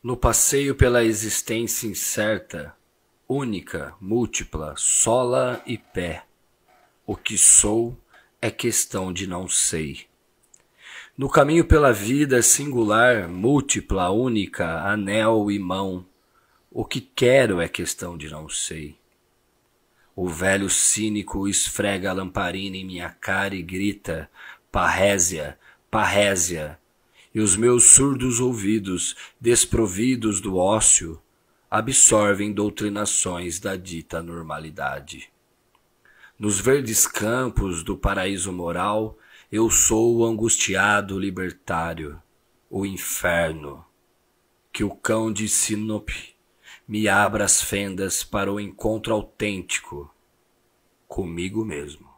No passeio pela existência incerta, única, múltipla, sola e pé, o que sou é questão de não sei. No caminho pela vida singular, múltipla, única, anel e mão, o que quero é questão de não sei. O velho cínico esfrega a lamparina em minha cara e grita: Parrésia, Parrésia, e os meus surdos ouvidos, desprovidos do ócio, absorvem doutrinações da dita normalidade. Nos verdes campos do paraíso moral, eu sou o angustiado libertário, o inferno. Que o cão de Sinope me abra as fendas para o encontro autêntico comigo mesmo.